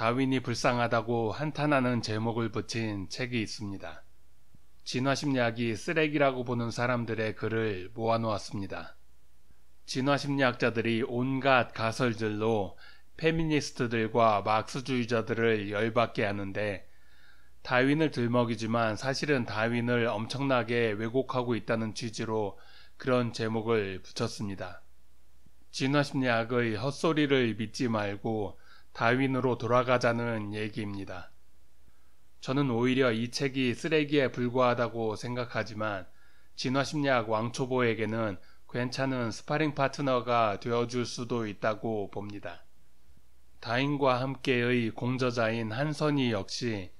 다윈이 불쌍하다고 한탄하는 제목을 붙인 책이 있습니다. 진화심리학이 쓰레기라고 보는 사람들의 글을 모아놓았습니다. 진화심리학자들이 온갖 가설들로 페미니스트들과 막스주의자들을 열받게 하는데 다윈을 들먹이지만 사실은 다윈을 엄청나게 왜곡하고 있다는 취지로 그런 제목을 붙였습니다. 진화심리학의 헛소리를 믿지 말고 다윈으로 돌아가자는 얘기입니다. 저는 오히려 이 책이 쓰레기에 불과하다고 생각하지만 진화심리학 왕초보에게는 괜찮은 스파링 파트너가 되어줄 수도 있다고 봅니다. 다인과 함께의 공저자인 한선이 역시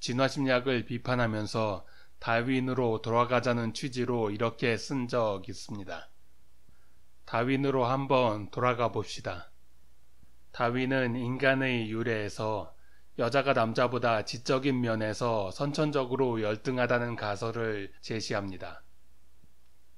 진화심리학을 비판하면서 다윈으로 돌아가자는 취지로 이렇게 쓴 적 있습니다. 다윈으로 한번 돌아가 봅시다. 다윈은 인간의 유래에서 여자가 남자보다 지적인 면에서 선천적으로 열등하다는 가설을 제시합니다.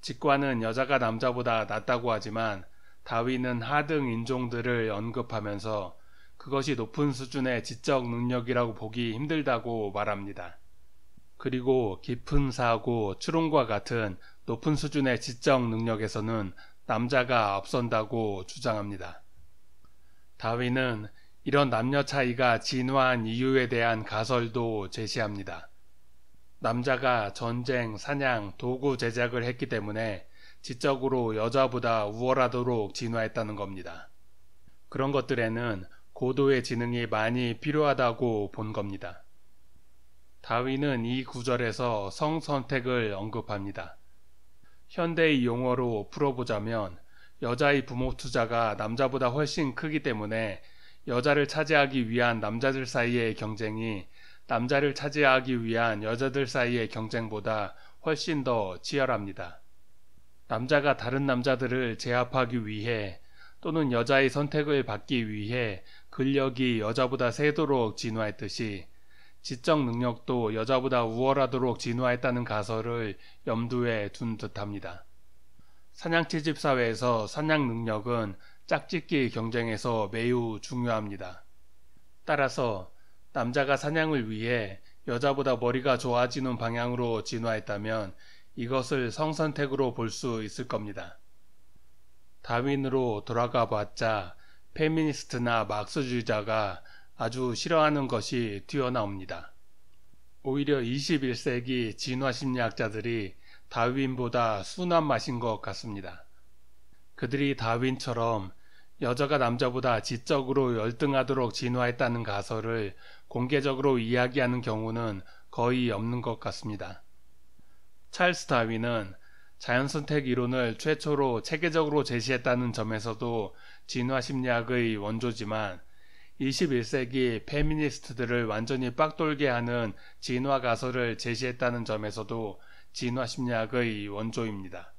직관은 여자가 남자보다 낫다고 하지만 다윈은 하등 인종들을 언급하면서 그것이 높은 수준의 지적 능력이라고 보기 힘들다고 말합니다. 그리고 깊은 사고, 추론과 같은 높은 수준의 지적 능력에서는 남자가 앞선다고 주장합니다. 다윈은 이런 남녀 차이가 진화한 이유에 대한 가설도 제시합니다. 남자가 전쟁, 사냥, 도구 제작을 했기 때문에 지적으로 여자보다 우월하도록 진화했다는 겁니다. 그런 것들에는 고도의 지능이 많이 필요하다고 본 겁니다. 다윈은 이 구절에서 성 선택을 언급합니다. 현대의 용어로 풀어보자면 여자의 부모 투자가 남자보다 훨씬 크기 때문에 여자를 차지하기 위한 남자들 사이의 경쟁이 남자를 차지하기 위한 여자들 사이의 경쟁보다 훨씬 더 치열합니다. 남자가 다른 남자들을 제압하기 위해 또는 여자의 선택을 받기 위해 근력이 여자보다 세도록 진화했듯이 지적 능력도 여자보다 우월하도록 진화했다는 가설을 염두에 둔 듯합니다. 사냥채집 사회에서 사냥 능력은 짝짓기 경쟁에서 매우 중요합니다. 따라서 남자가 사냥을 위해 여자보다 머리가 좋아지는 방향으로 진화했다면 이것을 성선택으로 볼 수 있을 겁니다. 다윈으로 돌아가 봤자 페미니스트나 막스주의자가 아주 싫어하는 것이 튀어나옵니다. 오히려 21세기 진화심리학자들이 다윈보다 순한 맛인 것 같습니다. 그들이 다윈처럼 여자가 남자보다 지적으로 열등하도록 진화했다는 가설을 공개적으로 이야기하는 경우는 거의 없는 것 같습니다. 찰스 다윈은 자연선택 이론을 최초로 체계적으로 제시했다는 점에서도 진화심리학의 원조지만 21세기 페미니스트들을 완전히 빡돌게 하는 진화 가설을 제시했다는 점에서도 진화심리학의 원조입니다.